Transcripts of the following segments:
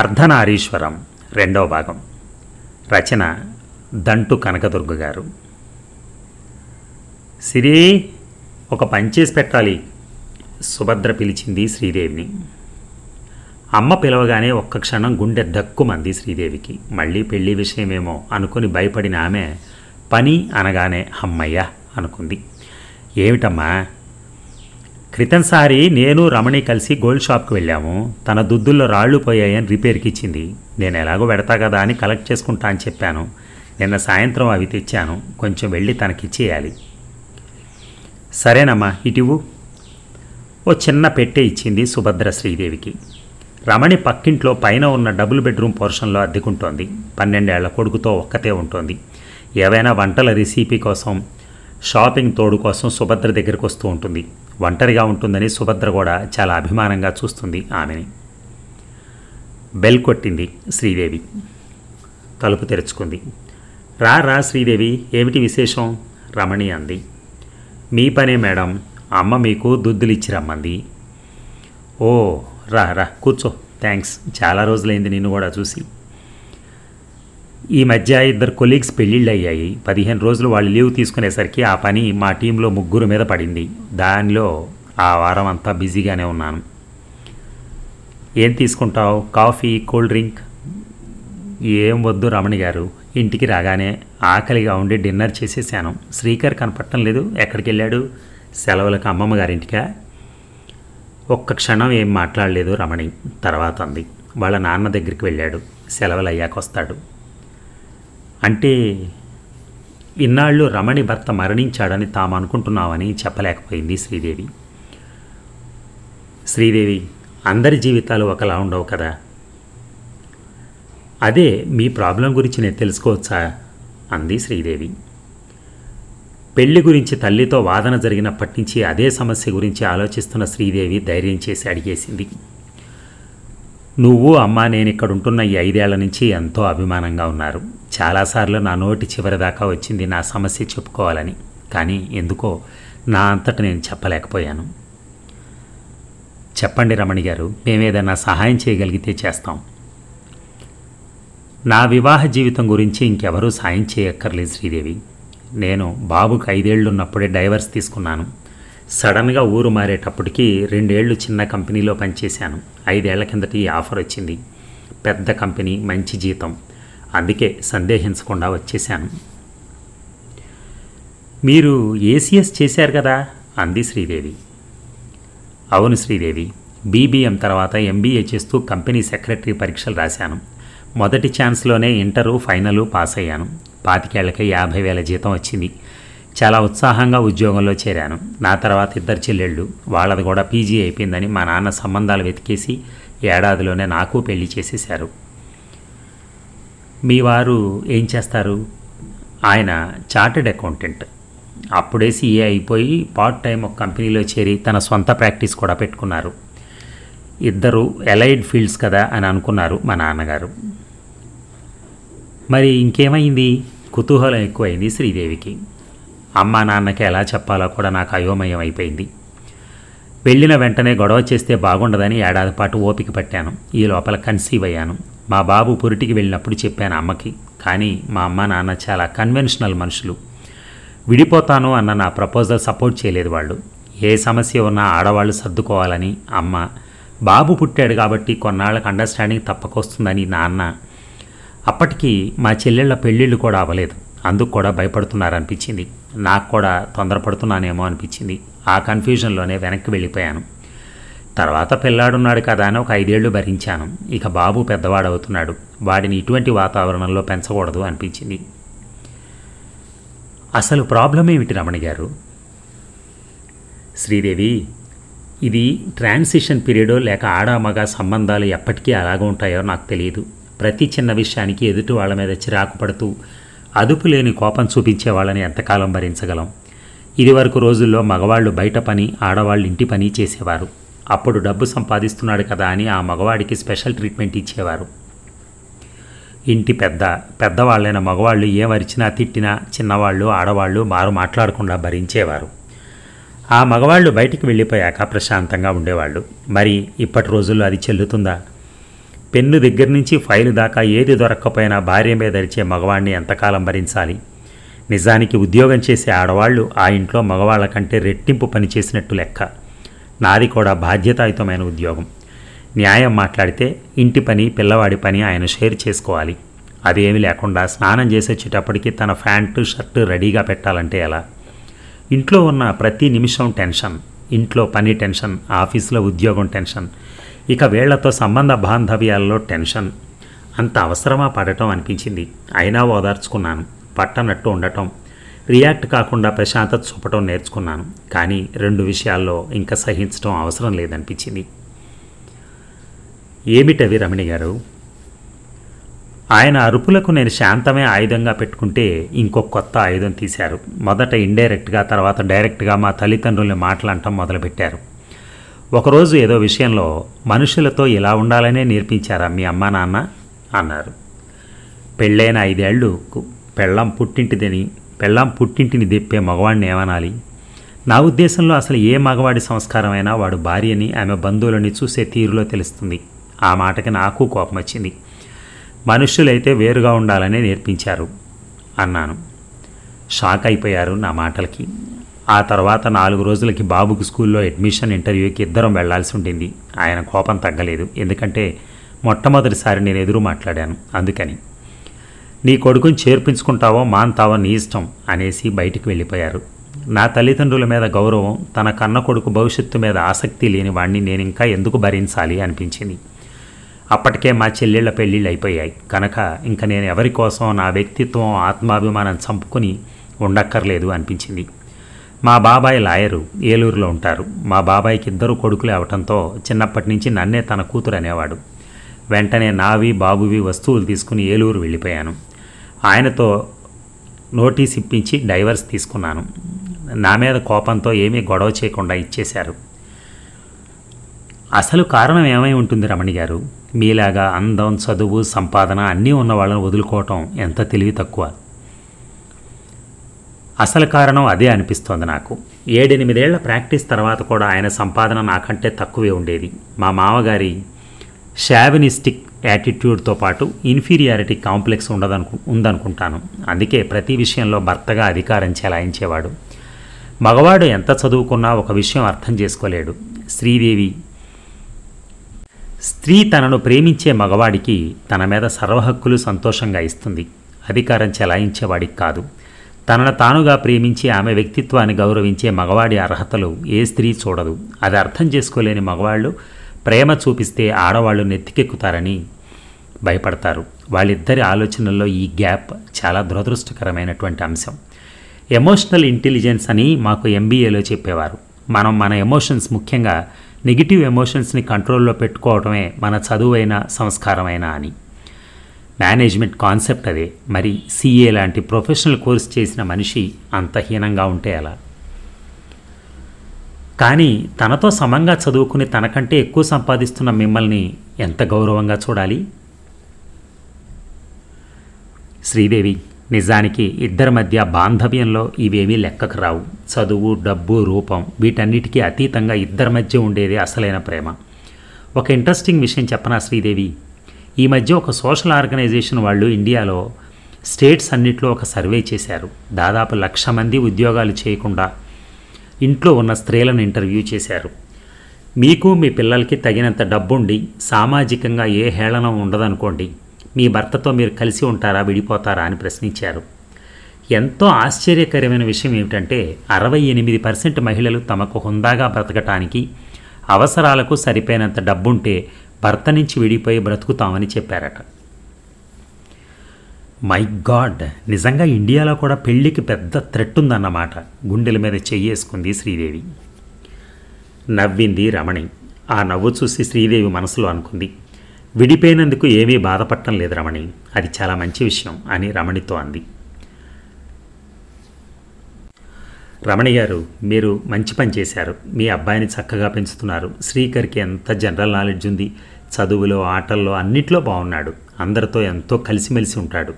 అర్ధనారీశ్వరం రెండవ భాగం రచన దంటు కనకదుర్గ గారు సిరి ఒక పనిచేసి పెట్టాలి సుభద్ర పిలిచింది శ్రీదేవిని అమ్మ పిలవగానే ఒక్క క్షణం గుండె దక్కుమంది శ్రీదేవికి మళ్ళీ పెళ్లి విషయమేమో అనుకుని భయపడిన ఆమె పని అనగానే అమ్మయ్యా అనుకుంది ఏమిటమ్మా క్రితంసారి నేను రమణి కలిసి గోల్డ్ షాప్కి వెళ్ళాము తన దుద్దుల్లో రాళ్ళు పోయాయని రిపేర్కి ఇచ్చింది నేను ఎలాగో పెడతా కదా అని కలెక్ట్ చేసుకుంటా అని చెప్పాను నిన్న సాయంత్రం అవి తెచ్చాను కొంచెం వెళ్ళి తనకి ఇచ్చేయాలి సరేనమ్మా ఇటివు ఓ చిన్న పెట్టే ఇచ్చింది సుభద్ర శ్రీదేవికి రమణి పక్కింట్లో పైన ఉన్న డబుల్ బెడ్రూమ్ పోర్షన్లో అద్దెకుంటోంది పన్నెండేళ్ల కొడుకుతో ఒక్కతే ఉంటుంది ఏవైనా వంటల రెసిపీ కోసం షాపింగ్ తోడు కోసం సుభద్ర దగ్గరికి వస్తూ ఉంటుంది ఒంటరిగా ఉంటుందని సుభద్ర కూడా చాలా అభిమానంగా చూస్తుంది ఆమెని బెల్ కొట్టింది శ్రీదేవి తలుపు తెరుచుకుంది రా రా శ్రీదేవి ఏమిటి విశేషం రమణి అంది మీ పనే మేడం అమ్మ మీకు దుద్దులు ఇచ్చి రమ్మంది ఓ రా రా కూర్చో థ్యాంక్స్ చాలా రోజులైంది నిన్ను కూడా చూసి ఈ మధ్య ఇద్దరు కొలీగ్స్ పెళ్ళిళ్ళు అయ్యాయి పదిహేను రోజులు వాళ్ళు లీవ్ తీసుకునేసరికి ఆ పని మా టీంలో ముగ్గురు మీద పడింది దానిలో ఆ వారం అంతా బిజీగానే ఉన్నాను ఏం తీసుకుంటావు కాఫీ కూల్ డ్రింక్ ఏం వద్దు రమణి గారు ఇంటికి రాగానే ఆకలిగా ఉండి డిన్నర్ చేసేసాను శ్రీకర్ కనపడటం లేదు ఎక్కడికి వెళ్ళాడు సెలవులకు అమ్మమ్మ గారింటికా ఒక్క క్షణం ఏం మాట్లాడలేదు రమణి తర్వాత అంది వాళ్ళ నాన్న దగ్గరికి వెళ్ళాడు సెలవులు అయ్యాక వస్తాడు అంటే ఇన్నాళ్ళు రమణి భర్త మరణించాడని తాము అనుకుంటున్నామని చెప్పలేకపోయింది శ్రీదేవి శ్రీదేవి అందరి జీవితాలు ఒకలా ఉండవు కదా అదే మీ ప్రాబ్లం గురించి నేను తెలుసుకోవచ్చా అంది శ్రీదేవి పెళ్లి గురించి తల్లితో వాదన జరిగినప్పటి నుంచి అదే సమస్య గురించి ఆలోచిస్తున్న శ్రీదేవి ధైర్యం చేసి అడిగేసింది నువ్వు అమ్మ నేను ఇక్కడ ఉంటున్న ఈ ఐదేళ్ల నుంచి ఎంతో అభిమానంగా ఉన్నారు చాలాసార్లు నా నోటి చివరి దాకా వచ్చింది నా సమస్య చెప్పుకోవాలని కానీ ఎందుకో నా అంతట నేను చెప్పలేకపోయాను చెప్పండి రమణి గారు మేమేదన్నా సహాయం చేయగలిగితే చేస్తాం నా వివాహ జీవితం గురించి ఇంకెవరూ సాయం చేయక్కర్లేదు శ్రీదేవి నేను బాబుకు ఐదేళ్ళు ఉన్నప్పుడే డైవర్స్ తీసుకున్నాను సడన్గా ఊరు మారేటప్పటికి రెండేళ్లు చిన్న కంపెనీలో పనిచేశాను ఐదేళ్ల కిందటి ఆఫర్ వచ్చింది పెద్ద కంపెనీ మంచి జీతం అందుకే సందేహించకుండా వచ్చేశాను మీరు ఏసీఎస్ చేశారు కదా అంది శ్రీదేవి అవును శ్రీదేవి బీబీఎం తర్వాత ఎంబీఏ చేస్తూ కంపెనీ సెక్రటరీ పరీక్షలు రాశాను మొదటి ఛాన్స్లోనే ఇంటరు ఫైనలు పాస్ అయ్యాను పాతికేళ్లకే యాభై వేల జీతం వచ్చింది చాలా ఉత్సాహంగా ఉద్యోగంలో చేరాను నా తర్వాత ఇద్దరు చెల్లెళ్ళు వాళ్ళది కూడా పీజీ అయిపోయిందని మా నాన్న సంబంధాలు వెతికేసి ఏడాదిలోనే నాకు పెళ్లి చేసేశారు మీ వారు ఏం చేస్తారు ఆయన చార్టెడ్ అకౌంటెంట్ అప్పుడే సీఏ అయిపోయి పార్ట్ టైం ఒక కంపెనీలో చేరి తన సొంత ప్రాక్టీస్ కూడా పెట్టుకున్నారు ఇద్దరు ఎలైడ్ ఫీల్డ్స్ కదా అని అనుకున్నారు మా నాన్నగారు మరి ఇంకేమైంది కుతూహలం ఎక్కువైంది శ్రీదేవికి అమ్మ నాన్నకి ఎలా చెప్పాలో కూడా నాకు అయోమయం అయిపోయింది వెళ్ళిన వెంటనే గొడవ చేస్తే బాగుండదని ఏడాది పాటు ఓపిక పట్టాను ఈ లోపల కన్సీవ్ అయ్యాను మా బాబు పురిటికి వెళ్ళినప్పుడు చెప్పాను అమ్మకి కానీ మా అమ్మ నాన్న చాలా కన్వెన్షనల్ మనుషులు విడిపోతాను అన్న నా ప్రపోజల్ సపోర్ట్ చేయలేదు వాళ్ళు ఏ సమస్య ఉన్నా ఆడవాళ్ళు సర్దుకోవాలని అమ్మ బాబు పుట్టాడు కాబట్టి కొన్నాళ్ళకి అండర్స్టాండింగ్ తప్పకొస్తుందని నాన్న అప్పటికి మా చెల్లెళ్ళ పెళ్ళిళ్ళు కూడా అవ్వలేదు అందుకు కూడా భయపడుతున్నారనిపించింది నాకు కూడా తొందరపడుతున్నానేమో అనిపించింది ఆ కన్ఫ్యూజన్లోనే వెనక్కి వెళ్ళిపోయాను తర్వాత పిల్లాడున్నాడు కదా అని ఒక ఐదేళ్లు భరించాను ఇక బాబు పెద్దవాడవుతున్నాడు వాడిని ఇటువంటి వాతావరణంలో పెంచకూడదు అనిపించింది అసలు ప్రాబ్లం ఏమిటి రమణ గారు శ్రీదేవి ఇది ట్రాన్సిషన్ పీరియడ్ లేక ఆడామగ సంబంధాలు ఎప్పటికీ అలాగ ఉంటాయో నాకు తెలియదు ప్రతి చిన్న విషయానికి ఎదుటి వాళ్ళ మీద చిరాకు పడుతూ అదుపు లేని కోపం చూపించే వాళ్ళని ఎంతకాలం భరించగలం ఇదివరకు రోజుల్లో మగవాళ్ళు బయట పని ఆడవాళ్ళు ఇంటి పని చేసేవారు అప్పుడు డబ్బు సంపాదిస్తున్నాడు కదా అని ఆ మగవాడికి స్పెషల్ ట్రీట్మెంట్ ఇచ్చేవారు ఇంటి పెద్ద పెద్దవాళ్ళైన మగవాళ్ళు ఏమరిచినా తిట్టినా చిన్నవాళ్ళు ఆడవాళ్ళు మారు మాట్లాడకుండా భరించేవారు ఆ మగవాళ్ళు బయటికి వెళ్ళిపోయాక ప్రశాంతంగా ఉండేవాళ్ళు మరి ఇప్పటి రోజుల్లో అది చెల్లుతుందా పెన్ను దగ్గర నుంచి ఫైలు దాకా ఏది దొరక్కపోయినా భార్య మీద అరిచే మగవాడిని ఎంతకాలం భరించాలి నిజానికి ఉద్యోగం చేసే ఆడవాళ్ళు ఆ ఇంట్లో మగవాళ్ళ కంటే రెట్టింపు పనిచేసినట్టు లెక్క నాది కూడా బాధ్యతాయుతమైన ఉద్యోగం న్యాయం మాట్లాడితే ఇంటి పని పిల్లవాడి పని ఆయన షేర్ చేసుకోవాలి అదేమి లేకుండా స్నానం చేసేటప్పటికీ తన ప్యాంటు షర్టు రెడీగా పెట్టాలంటే ఎలా ఇంట్లో ఉన్న ప్రతి నిమిషం టెన్షన్ ఇంట్లో పని టెన్షన్ ఆఫీసులో ఉద్యోగం టెన్షన్ ఇక వేళ్లతో సంబంధ బాంధవ్యాలలో టెన్షన్ అంత అవసరమా పడటం అనిపించింది అయినా ఓదార్చుకున్నాను పట్టనట్టు ఉండటం రియాక్ట్ కాకుండా ప్రశాంతత చూపటం నేర్చుకున్నాను కానీ రెండు విషయాల్లో ఇంకా సహించడం అవసరం లేదనిపించింది ఏమిటవి రమణి గారు ఆయన అరుపులకు నేను శాంతమే ఆయుధంగా పెట్టుకుంటే ఇంకో కొత్త ఆయుధం తీశారు మొదట ఇండైరెక్ట్గా తర్వాత డైరెక్ట్గా మా తల్లిదండ్రుల్ని మాట్లాడటం మొదలుపెట్టారు ఒకరోజు ఏదో విషయంలో మనుషులతో ఇలా ఉండాలనే నేర్పించారా మీ అమ్మా నాన్న అన్నారు పెళ్ళైన ఐదేళ్ళు పెళ్ళం పుట్టింటిదని పెళ్ళాం పుట్టింటిని దెప్పే మగవాడిని ఏమనాలి నా ఉద్దేశంలో అసలు ఏ మగవాడి సంస్కారమైనా వాడు భార్యని ఆమె బంధువులని చూసే తీరులో తెలుస్తుంది ఆ మాటకి నాకు కోపం వచ్చింది మనుషులైతే వేరుగా ఉండాలని నేర్పించారు అన్నాను షాక్ అయిపోయారు నా మాటలకి ఆ తర్వాత నాలుగు రోజులకి బాబుకి స్కూల్లో అడ్మిషన్ ఇంటర్వ్యూకి ఇద్దరం వెళ్లాల్సి ఉండింది ఆయన కోపం తగ్గలేదు ఎందుకంటే మొట్టమొదటిసారి నేను ఎదురు మాట్లాడాను అందుకని నీ కొడుకుని చేర్పించుకుంటావో మాన్తావో నీ ఇష్టం అనేసి బయటికి వెళ్ళిపోయారు నా తల్లిదండ్రుల మీద గౌరవం తన కన్న కొడుకు భవిష్యత్తు మీద ఆసక్తి లేని వాణ్ణి నేను ఇంకా ఎందుకు భరించాలి అనిపించింది అప్పటికే మా చెల్లెళ్ళ పెళ్ళిళ్ళు అయిపోయాయి కనుక ఇంక నేను ఎవరి కోసం నా వ్యక్తిత్వం ఆత్మాభిమానం చంపుకుని ఉండక్కర్లేదు అనిపించింది మా బాబాయ్ లాయరు ఏలూరులో ఉంటారు మా బాబాయ్కి ఇద్దరు కొడుకులు అవటంతో చిన్నప్పటి నుంచి నన్నే తన కూతురు అనేవాడు వెంటనే నావి బాబువి వస్తువులు తీసుకుని ఏలూరు వెళ్ళిపోయాను ఆయనతో నోటీస్ ఇప్పించి డైవర్స్ తీసుకున్నాను నా మీద కోపంతో ఏమీ గొడవ చేయకుండా ఇచ్చేశారు అసలు కారణం ఏమై ఉంటుంది రమణి గారు మీలాగా అందం చదువు సంపాదన అన్నీ ఉన్న వాళ్ళని వదులుకోవటం ఎంత తెలివి తక్కువ అసలు కారణం అదే అనిపిస్తోంది నాకు ఏడెనిమిదేళ్ల ప్రాక్టీస్ తర్వాత కూడా ఆయన సంపాదన నాకంటే తక్కువే ఉండేది మా మామగారి షావినిస్టిక్ యాటిట్యూడ్తో పాటు ఇన్ఫీరియారిటీ కాంప్లెక్స్ ఉండదనుకు ఉందనుకుంటాను అందుకే ప్రతి విషయంలో భర్తగా అధికారం చెలాయించేవాడు మగవాడు ఎంత చదువుకున్నా ఒక విషయం అర్థం చేసుకోలేడు శ్రీదేవి స్త్రీ తనను ప్రేమించే మగవాడికి తన మీద సర్వహక్కులు సంతోషంగా ఇస్తుంది అధికారం చెలాయించేవాడికి కాదు తనను తానుగా ప్రేమించి ఆమె వ్యక్తిత్వాన్ని గౌరవించే మగవాడి అర్హతలు ఏ స్త్రీ చూడదు అది అర్థం చేసుకోలేని మగవాళ్ళు ప్రేమ చూపిస్తే ఆడవాళ్ళు నెత్తికెక్కుతారని భయపడతారు వాళ్ళిద్దరి ఆలోచనల్లో ఈ గ్యాప్ చాలా దురదృష్టకరమైనటువంటి అంశం ఎమోషనల్ ఇంటెలిజెన్స్ అని మాకు ఎంబీఏలో చెప్పేవారు మనం మన ఎమోషన్స్ ముఖ్యంగా నెగిటివ్ ఎమోషన్స్ని కంట్రోల్లో పెట్టుకోవడమే మన చదువైన సంస్కారమైన అని మేనేజ్మెంట్ కాన్సెప్ట్ అదే మరి సీఏ లాంటి ప్రొఫెషనల్ కోర్స్ చేసిన మనిషి అంతహీనంగా ఉంటే ఎలా కానీ తనతో సమంగా చదువుకుని తనకంటే ఎక్కువ సంపాదిస్తున్న మిమ్మల్ని ఎంత గౌరవంగా చూడాలి శ్రీదేవి నిజానికి ఇద్దరి మధ్య బాంధవ్యంలో ఇవేమీ లెక్కకు రావు చదువు డబ్బు రూపం వీటన్నిటికీ అతీతంగా ఇద్దరి మధ్య ఉండేది అసలైన ప్రేమ ఒక ఇంట్రెస్టింగ్ విషయం చెప్పనా శ్రీదేవి ఈ మధ్య ఒక సోషల్ ఆర్గనైజేషన్ వాళ్ళు ఇండియాలో స్టేట్స్ అన్నిట్లో ఒక సర్వే చేశారు దాదాపు లక్ష మంది ఉద్యోగాలు చేయకుండా ఇంట్లో ఉన్న స్త్రీలను ఇంటర్వ్యూ చేశారు మీకు మీ పిల్లలకి తగినంత డబ్బుండి సామాజికంగా ఏ హేళనం ఉండదనుకోండి మీ భర్తతో మీరు కలిసి ఉంటారా విడిపోతారా అని ప్రశ్నించారు ఎంతో ఆశ్చర్యకరమైన విషయం ఏమిటంటే అరవై ఎనిమిది పర్సెంట్ మహిళలు తమకు హుందాగా బ్రతకటానికి అవసరాలకు సరిపోయినంత డబ్బుంటే భర్త నుంచి విడిపోయి బ్రతుకుతామని చెప్పారట మై గాడ్ నిజంగా ఇండియాలో కూడా పెళ్ళికి పెద్ద థ్రెట్ ఉందన్నమాట గుండెల మీద చెయ్యేసుకుంది శ్రీదేవి నవ్వింది రమణి ఆ నవ్వు చూసి శ్రీదేవి మనసులో అనుకుంది విడిపోయినందుకు ఏమీ బాధపడటం లేదు రమణి అది చాలా మంచి విషయం అని రమణితో అంది రమణి గారు మీరు మంచి పని చేశారు మీ అబ్బాయిని చక్కగా పెంచుతున్నారు శ్రీకర్కి ఎంత జనరల్ నాలెడ్జ్ ఉంది చదువులో ఆటల్లో అన్నిట్లో బాగున్నాడు అందరితో ఎంతో కలిసిమెలిసి ఉంటాడు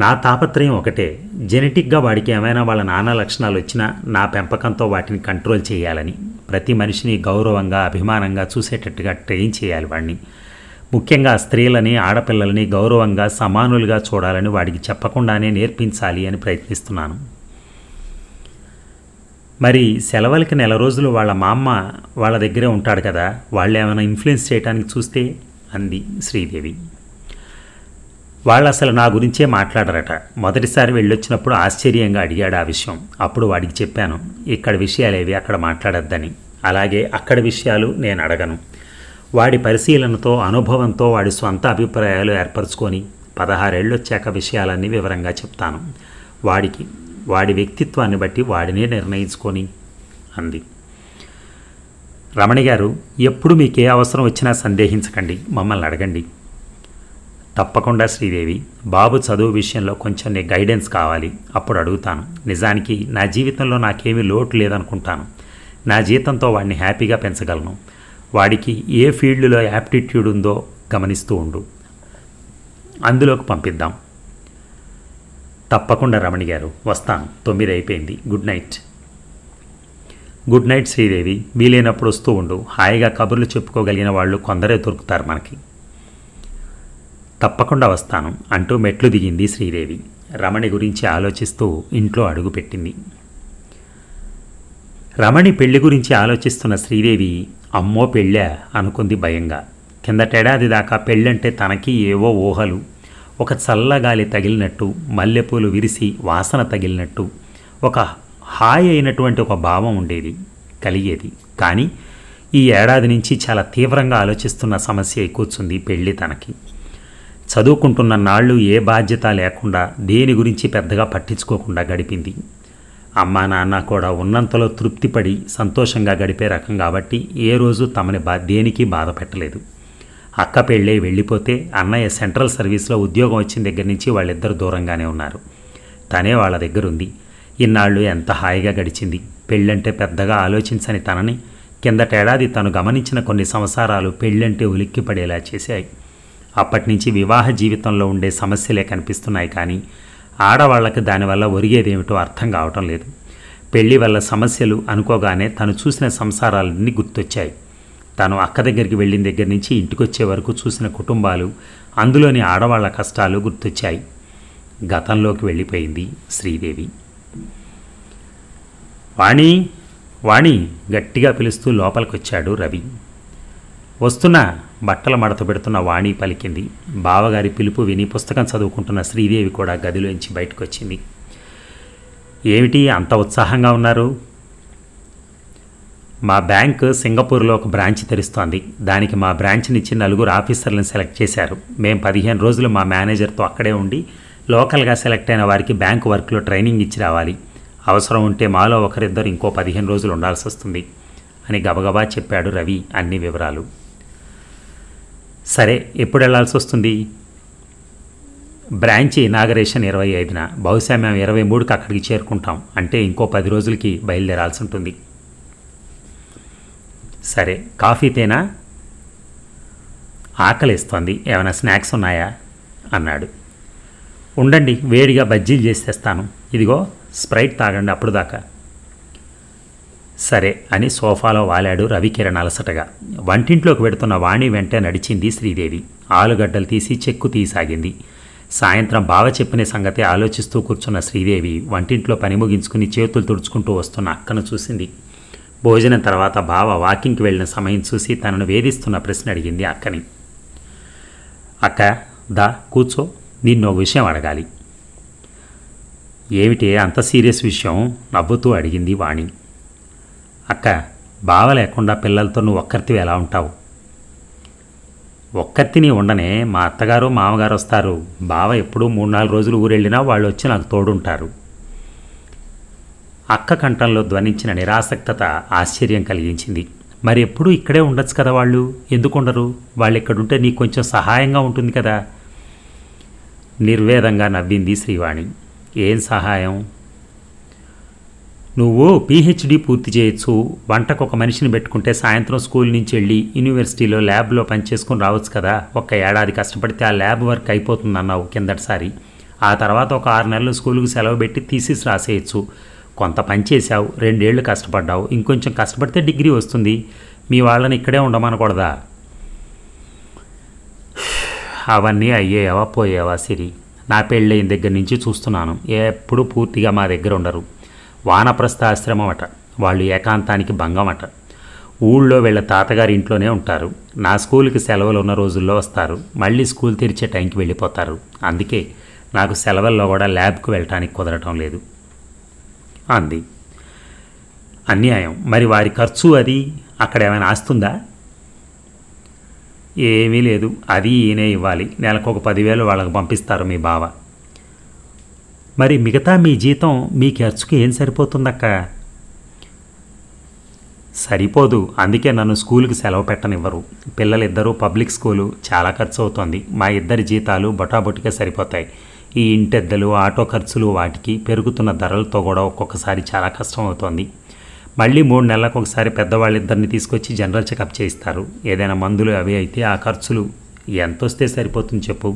నా తాపత్రయం ఒకటే జెనెటిక్గా వాడికి ఏమైనా వాళ్ళ నాన్న లక్షణాలు వచ్చినా నా పెంపకంతో వాటిని కంట్రోల్ చేయాలని ప్రతి మనిషిని గౌరవంగా అభిమానంగా చూసేటట్టుగా ట్రైన్ చేయాలి వాడిని ముఖ్యంగా స్త్రీలని ఆడపిల్లల్ని గౌరవంగా సమానులుగా చూడాలని వాడికి చెప్పకుండానే నేర్పించాలి అని ప్రయత్నిస్తున్నాను మరి సెలవులకి నెల రోజులు వాళ్ళ మా అమ్మ వాళ్ళ దగ్గరే ఉంటాడు కదా వాళ్ళు ఏమైనా ఇన్ఫ్లుయెన్స్ చేయడానికి చూస్తే అంది శ్రీదేవి వాళ్ళు అసలు నా గురించే మాట్లాడరట మొదటిసారి వెళ్ళొచ్చినప్పుడు ఆశ్చర్యంగా అడిగాడు ఆ విషయం అప్పుడు వాడికి చెప్పాను ఇక్కడ విషయాలేవి అక్కడ మాట్లాడొద్దని అలాగే అక్కడ విషయాలు నేను అడగను వాడి పరిశీలనతో అనుభవంతో వాడి స్వంత అభిప్రాయాలు ఏర్పరచుకొని పదహారేళ్ళొచ్చాక విషయాలన్నీ వివరంగా చెప్తాను వాడికి వాడి వ్యక్తిత్వాన్ని బట్టి వాడినే నిర్ణయించుకొని అంది రమణి గారు ఎప్పుడు మీకే అవసరం వచ్చినా సందేహించకండి మమ్మల్ని అడగండి తప్పకుండా శ్రీదేవి బాబు చదువు విషయంలో కొంచెం నీ గైడెన్స్ కావాలి అప్పుడు అడుగుతాను నిజానికి నా జీవితంలో నాకేమీ లోటు లేదనుకుంటాను నా జీతంతో వాడిని హ్యాపీగా పెంచగలను వాడికి ఏ ఫీల్డ్లో యాప్టిట్యూడ్ ఉందో గమనిస్తూ ఉండు అందులోకి పంపిద్దాం తప్పకుండా రమణి గారు వస్తాను తొమ్మిది అయిపోయింది good night good night Sridevi వీలైనప్పుడు వస్తూ ఉండు హాయిగా కబుర్లు చెప్పుకోగలిగిన వాళ్ళు కొందరే దొరుకుతారు మనకి తప్పకుండా వస్తాను అంటూ మెట్లు దిగింది శ్రీదేవి రమణి గురించి ఆలోచిస్తూ ఇంట్లో అడుగుపెట్టింది రమణి పెళ్లి గురించి ఆలోచిస్తున్న శ్రీదేవి అమ్మో పెళ్ళా అనుకుంది భయంగా కిందటేడాది దాకా పెళ్ళంటే తనకి ఏవో ఊహలు ఒక చల్లగాలి తగిలినట్టు మల్లెపూలు విరిసి వాసన తగిలినట్టు ఒక హాయి అయినటువంటి ఒక భావం ఉండేది కలిగేది కానీ ఈ ఏడాది నుంచి చాలా తీవ్రంగా ఆలోచిస్తున్న సమస్య కూర్చుంది పెళ్ళి తనకి చదువుకుంటున్న నాళ్ళు ఏ బాధ్యత లేకుండా దేని గురించి పెద్దగా పట్టించుకోకుండా గడిపింది అమ్మా నాన్న కూడా ఉన్నంతలో తృప్తిపడి సంతోషంగా గడిపే రకం కాబట్టి ఏ రోజు తమని బా దేనికి బాధ పెట్టలేదు అక్క పెళ్ళే వెళ్ళిపోతే అన్నయ్య సెంట్రల్ సర్వీస్లో ఉద్యోగం వచ్చిన దగ్గర నుంచి వాళ్ళిద్దరు దూరంగానే ఉన్నారు తనే వాళ్ళ దగ్గర ఉంది ఇన్నాళ్ళు ఎంత హాయిగా గడిచింది పెళ్ళంటే పెద్దగా ఆలోచించని తనని కిందటేడాది తను గమనించిన కొన్ని సంవత్సరాలు పెళ్ళంటే ఉలిక్కిపడేలా చేశాయి అప్పటినుంచి వివాహ జీవితంలో ఉండే సమస్యలే కనిపిస్తున్నాయి కానీ ఆడవాళ్లకు దానివల్ల ఒరిగేదేమిటో అర్థం కావటం లేదు పెళ్లి వల్ల సమస్యలు అనుకోగానే తను చూసిన సంసారాలన్నీ గుర్తొచ్చాయి తను అక్క దగ్గరికి వెళ్ళిన దగ్గర నుంచి ఇంటికొచ్చే వరకు చూసిన కుటుంబాలు అందులోని ఆడవాళ్ల కష్టాలు గుర్తొచ్చాయి గతంలోకి వెళ్ళిపోయింది శ్రీదేవి వాణి వాణి గట్టిగా పిలుస్తూ లోపలికొచ్చాడు రవి వస్తున్నా బట్టల మడత పెడుతున్న వాణి పలికింది బావగారి పిలుపు విని పుస్తకం చదువుకుంటున్న శ్రీదేవి కూడా గదిలోంచి బయటకు వచ్చింది ఏమిటి అంత ఉత్సాహంగా ఉన్నారు మా బ్యాంక్ సింగపూర్లో ఒక బ్రాంచ్ తెరుస్తోంది దానికి మా బ్రాంచ్నిచ్చి నలుగురు ఆఫీసర్లను సెలెక్ట్ చేశారు మేము పదిహేను రోజులు మా మేనేజర్తో అక్కడే ఉండి లోకల్గా సెలెక్ట్ అయిన వారికి బ్యాంక్ వర్క్లో ట్రైనింగ్ ఇచ్చి రావాలి అవసరం ఉంటే మాలో ఒకరిద్దరు ఇంకో పదిహేను రోజులు ఉండాల్సి వస్తుంది అని గబగబా చెప్పాడు రవి అన్ని వివరాలు సరే ఎప్పుడు వెళ్లాల్సి వస్తుంది బ్రాంచి నాగరేషన్ ఇరవై ఐదున బహుశా మేము ఇరవై మూడుకి అక్కడికి చేరుకుంటాం అంటే ఇంకో పది రోజులకి బయలుదేరాల్సి ఉంటుంది సరే కాఫీ తేనా ఆకలిస్తోంది ఏమైనా స్నాక్స్ ఉన్నాయా అన్నాడు ఉండండి వేడిగా బజ్జీలు చేసేస్తాను ఇదిగో స్ప్రైట్ తాగండి అప్పుడు దాకా సరే అని సోఫాలో వాలాడు రవికిరణ్ అలసటగా వంటింట్లోకి వెడుతున్న వాణి వెంట నడిచింది శ్రీదేవి ఆలుగడ్డలు తీసి చెక్కు తీసాగింది సాయంత్రం బావ చెప్పిన సంగతి ఆలోచిస్తూ కూర్చున్న శ్రీదేవి వంటింట్లో పని ముగించుకుని చేతులు తుడుచుకుంటూ వస్తున్న అక్కను చూసింది భోజనం తర్వాత బావ వాకింగ్కి వెళ్ళిన సమయం చూసి తనను వేధిస్తున్న ప్రశ్న అడిగింది అక్కని అక్క దా కూర్చో నిన్ను విషయం అడగాలి ఏమిటి అంత సీరియస్ విషయం నవ్వుతూ అడిగింది వాణి అక్క బావ లేకుండా పిల్లలతో నువ్వు ఒక్కరితివి ఎలా ఉంటావు ఒక్కరితిని ఉండనే మా అత్తగారు మామగారు వస్తారు బావ ఎప్పుడూ మూడు నాలుగు రోజులు ఊరెళ్ళినా వాళ్ళు వచ్చి నాకు తోడుంటారు అక్క కంఠంలో ధ్వనించిన నిరాసక్తత ఆశ్చర్యం కలిగించింది మరి ఎప్పుడూ ఇక్కడే ఉండొచ్చు కదా వాళ్ళు ఎందుకు ఉండరు వాళ్ళు ఇక్కడుంటే నీకు కొంచెం సహాయంగా ఉంటుంది కదా నిర్వేదంగా నవ్వింది శ్రీవాణి ఏం సహాయం నువ్వు పీహెచ్డీ పూర్తి చేయొచ్చు వంటకు ఒక మనిషిని పెట్టుకుంటే సాయంత్రం స్కూల్ నుంచి వెళ్ళి యూనివర్సిటీలో ల్యాబ్లో పనిచేసుకుని రావచ్చు కదా ఒక్క ఏడాది కష్టపడితే ఆ ల్యాబ్ వర్క్ అయిపోతుంది అన్నావు కిందటిసారి ఆ తర్వాత ఒక ఆరు నెలలు స్కూల్కి సెలవు పెట్టి థీసిస్ రాసేయచ్చు కొంత పని చేశావు రెండేళ్లు కష్టపడ్డావు ఇంకొంచెం కష్టపడితే డిగ్రీ వస్తుంది మీ వాళ్ళని ఇక్కడే ఉండమనకూడదా అవన్నీ అయ్యేవా పోయేవా సిరి నా పెళ్ళయిన దగ్గర నుంచి చూస్తున్నాను ఎప్పుడు పూర్తిగా మా దగ్గర ఉండరు వానప్రస్థ ఆశ్రమం అట వాళ్ళు ఏకాంతానికి భంగం అట ఊళ్ళో వీళ్ళ తాతగారి ఇంట్లోనే ఉంటారు నా స్కూల్కి సెలవులు ఉన్న రోజుల్లో వస్తారు మళ్ళీ స్కూల్ తెరిచే టైంకి వెళ్ళిపోతారు అందుకే నాకు సెలవుల్లో కూడా ల్యాబ్కు వెళ్ళటానికి కుదరటం లేదు అంది అన్యాయం మరి వారి ఖర్చు అది అక్కడ ఏమైనా ఆస్తుందా ఏమీ లేదు అది ఈయనే ఇవ్వాలి నెలకు ఒక పదివేలు వాళ్ళకి పంపిస్తారు మీ బావ మరి మిగతా మీ జీతం మీ ఖర్చుకి ఏం సరిపోతుందక్క సరిపోదు అందుకే నన్ను స్కూల్కి సెలవు పెట్టనివ్వరు పిల్లలిద్దరూ పబ్లిక్ స్కూలు చాలా ఖర్చు అవుతోంది మా ఇద్దరి జీతాలు బొటాబొటిగా సరిపోతాయి ఈ ఇంటెద్దలు ఆటో ఖర్చులు వాటికి పెరుగుతున్న ధరలతో కూడా ఒక్కొక్కసారి చాలా కష్టం అవుతోంది మళ్ళీ మూడు నెలలకు ఒకసారి పెద్దవాళ్ళిద్దరిని తీసుకొచ్చి జనరల్ చెకప్ చేయిస్తారు ఏదైనా మందులు అవి అయితే ఆ ఖర్చులు ఎంతొస్తే సరిపోతుంది చెప్పు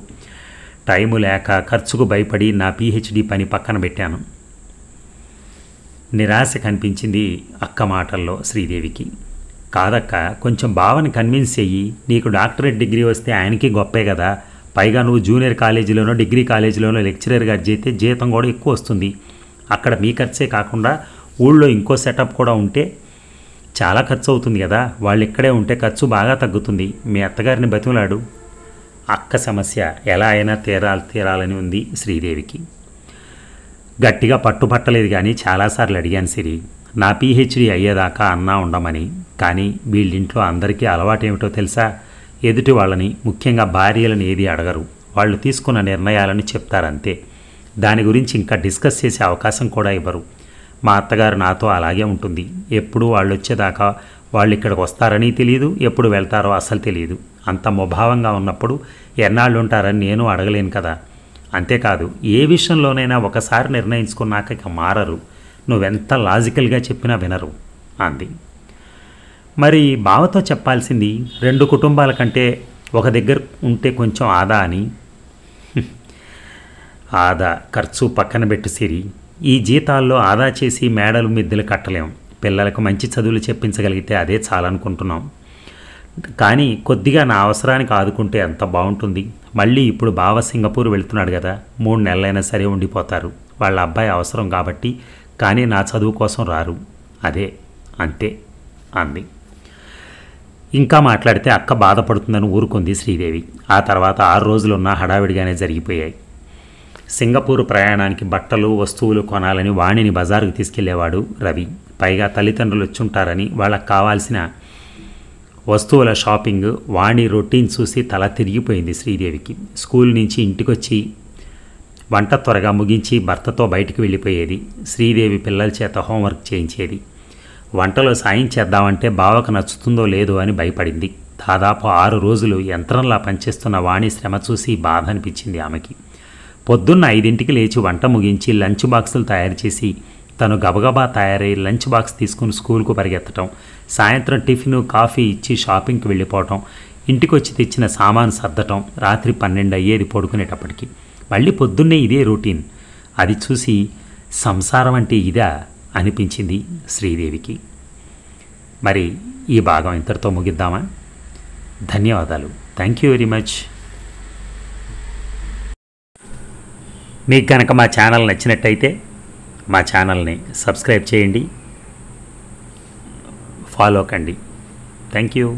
టైము లేక ఖర్చుకు భయపడి నా పిహెచ్డి పని పక్కన పెట్టాను నిరాశ కనిపించింది అక్క మాటల్లో శ్రీదేవికి కాదక్క కొంచెం బావని కన్విన్స్ చెయ్యి నీకు డాక్టరేట్ డిగ్రీ వస్తే ఆయనకి గొప్పే కదా పైగా నువ్వు జూనియర్ కాలేజీలోనో డిగ్రీ కాలేజీలోనో లెక్చరర్గా చేస్తే జీతం కూడా ఎక్కువ వస్తుంది అక్కడ మీ ఖర్చే కాకుండా ఊళ్ళో ఇంకో సెటప్ కూడా ఉంటే చాలా ఖర్చు అవుతుంది కదా వాళ్ళు ఇక్కడే ఉంటే ఖర్చు బాగా తగ్గుతుంది మీ అత్తగారిని బతిమలాడు అక్క సమస్య ఎలా అయినా తీరాలి తీరాలని ఉంది శ్రీదేవికి గట్టిగా పట్టుపట్టలేదు కానీ చాలాసార్లు అడిగాను సిరి నా పీహెచ్డీ అయ్యేదాకా అన్నా ఉండమని కానీ వీళ్ళింట్లో అందరికీ అలవాటేమిటో తెలుసా ఎదుటి వాళ్ళని ముఖ్యంగా భార్యలను ఏది అడగరు వాళ్ళు తీసుకున్న నిర్ణయాలను చెప్తారంతే దాని గురించి ఇంకా డిస్కస్ చేసే అవకాశం కూడా ఇవ్వరు మా అత్తగారు నాతో అలాగే ఉంటుంది ఎప్పుడు వాళ్ళు వచ్చేదాకా వాళ్ళు ఇక్కడికి వస్తారని తెలియదు ఎప్పుడు వెళ్తారో అసలు తెలియదు అంత ముభావంగా ఉన్నప్పుడు ఎన్నాళ్ళు ఉంటారని నేను అడగలేను కదా అంతేకాదు ఏ విషయంలోనైనా ఒకసారి నిర్ణయించుకున్నాక ఇక మారరు నువ్వెంత లాజికల్గా చెప్పినా వినరు అంది మరి బావతో చెప్పాల్సింది రెండు కుటుంబాల కంటే ఒక దగ్గర ఉంటే కొంచెం ఆదా అని ఆదా ఖర్చు పక్కన పెట్టి సిరి ఈ జీతాల్లో ఆదా చేసి మేడలు మిద్దెలు కట్టలేం పిల్లలకు మంచి చదువులు చెప్పించగలిగితే అదే చాలనుకుంటున్నాం కానీ కొద్దిగా నా అవసరానికి ఆదుకుంటే ఎంత బాగుంటుంది మళ్ళీ ఇప్పుడు బావ సింగపూర్ వెళ్తున్నాడు కదా మూడు నెలలైనా సరే ఉండిపోతారు వాళ్ళ అబ్బాయి అవసరం కాబట్టి కానీ నా చదువు కోసం రారు అదే అంతే అంది ఇంకా మాట్లాడితే అక్క బాధపడుతుందని ఊరుకుంది శ్రీదేవి ఆ తర్వాత ఆరు రోజులున్న హడావిడిగానే జరిగిపోయాయి సింగపూర్ ప్రయాణానికి బట్టలు వస్తువులు కొనాలని వాణిని బజారుకు తీసుకెళ్లేవాడు రవి పైగా తల్లిదండ్రులు వచ్చి ఉంటారని వాళ్ళకి కావాల్సిన వస్తువుల షాపింగ్ వాణి రొటీన్ చూసి తల తిరిగిపోయింది శ్రీదేవికి స్కూల్ నుంచి ఇంటికొచ్చి వంట త్వరగా ముగించి భర్తతో బయటికి వెళ్ళిపోయేది శ్రీదేవి పిల్లల చేత హోంవర్క్ చేయించేది వంటలో సాయం చేద్దామంటే బావకు నచ్చుతుందో లేదో అని భయపడింది దాదాపు ఆరు రోజులు యంత్రంలా పనిచేస్తున్న వాణి శ్రమ చూసి బాధ అనిపించింది ఆమెకి పొద్దున్న ఐదింటికి లేచి వంట ముగించి లంచ్ బాక్సులు తయారు చేసి తను గబగబా తయారై లంచ్ బాక్స్ తీసుకుని స్కూల్కు పరిగెత్తటం సాయంత్రం టిఫిన్ కాఫీ ఇచ్చి షాపింగ్కి వెళ్ళిపోవటం ఇంటికొచ్చి తెచ్చిన సామాను సర్దటం రాత్రి పన్నెండు అయ్యేది పడుకునేటప్పటికి మళ్ళీ పొద్దున్నే ఇదే రొటీన్ అది చూసి సంసారం అంటే ఇదా అనిపించింది శ్రీదేవికి మరి ఈ భాగం ఇంతటితో ముగిద్దామా ధన్యవాదాలు థ్యాంక్ యూ వెరీ మచ్ మీకు కనుక మా ఛానల్ నచ్చినట్టయితే మా ఛానల్ని సబ్స్క్రైబ్ చేయండి ఫాలో కండి థ్యాంక్ యూ